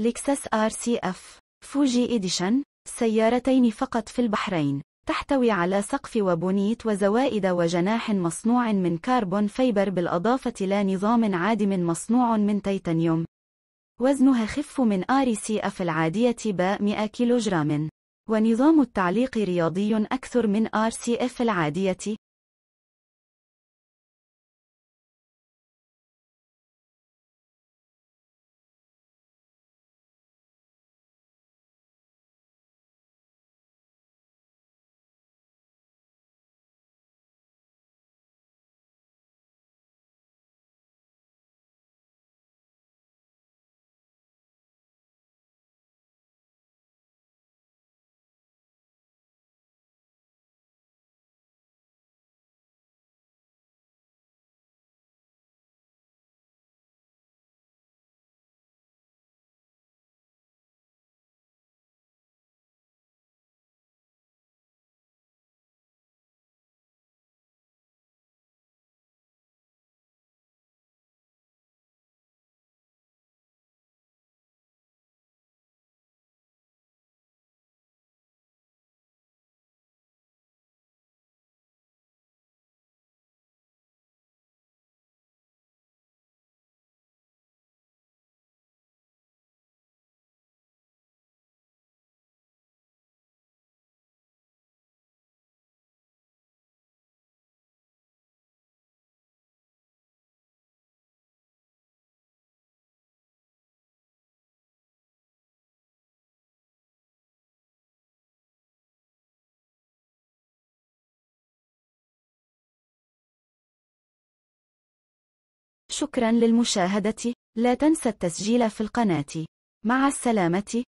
لكسس آر سي اف فوجي إديشن سيارتين فقط في البحرين تحتوي على سقف وبونيت وزوائد وجناح مصنوع من كاربون فيبر بالأضافة إلى نظام عادم مصنوع من تيتانيوم وزنها خف من آر سي اف العادية ب 100 كيلوغرام ونظام التعليق رياضي أكثر من آر سي اف العادية شكرا للمشاهدة لا تنسى التسجيل في القناة مع السلامة